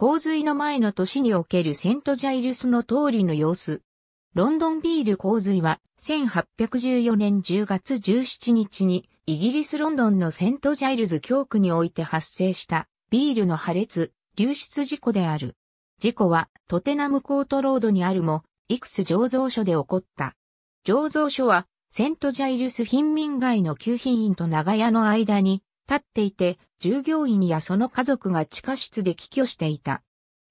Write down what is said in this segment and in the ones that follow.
洪水の前の年におけるセントジャイルスの通りの様子。ロンドンビール洪水は1814年10月17日にイギリスロンドンのセントジャイルズ教区において発生したビールの破裂、流出事故である。事故はトテナムコートロードにあるも、イクス醸造所で起こった。醸造所はセントジャイルス貧民街の旧品院と長屋の間に立っていて、従業員やその家族が地下室で帰居していた。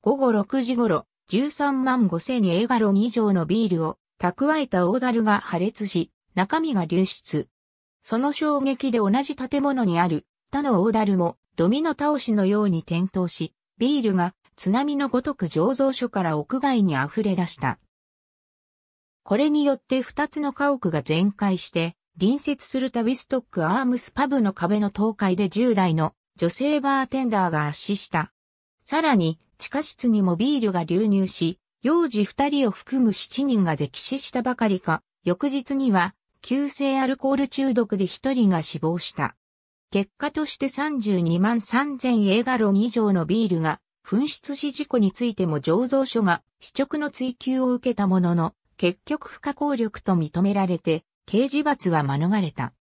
午後6時頃、13万5千エガロン以上のビールを蓄えた大樽が破裂し、中身が流出。その衝撃で同じ建物にある他の大樽もドミノ倒しのように転倒し、ビールが津波のごとく醸造所から屋外に溢れ出した。これによって二つの家屋が全壊して、隣接するタビストックアームスパブの壁の倒壊で10代の女性バーテンダーが圧死した。さらに、地下室にもビールが流入し、幼児2人を含む7人が溺死したばかりか、翌日には、急性アルコール中毒で1人が死亡した。結果として32万3000映画論以上のビールが紛失し事故についても醸造所が試直の追求を受けたものの、結局不可抗力と認められて、刑事罰は免れた。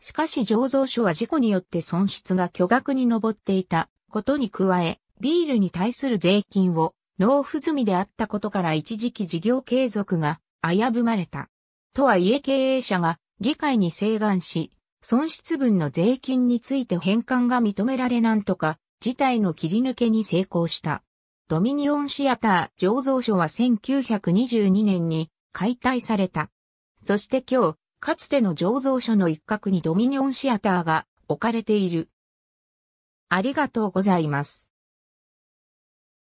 しかし醸造所は事故によって損失が巨額に上っていたことに加え、ビールに対する税金を納付済みであったことから一時期事業継続が危ぶまれた。とはいえ経営者が議会に請願し、損失分の税金について返還が認められなんとか、事態の切り抜けに成功した。ドミニオンシアター醸造所は1922年に解体された。そして今日、かつての醸造所の一角にドミニオンシアターが置かれている。ありがとうございます。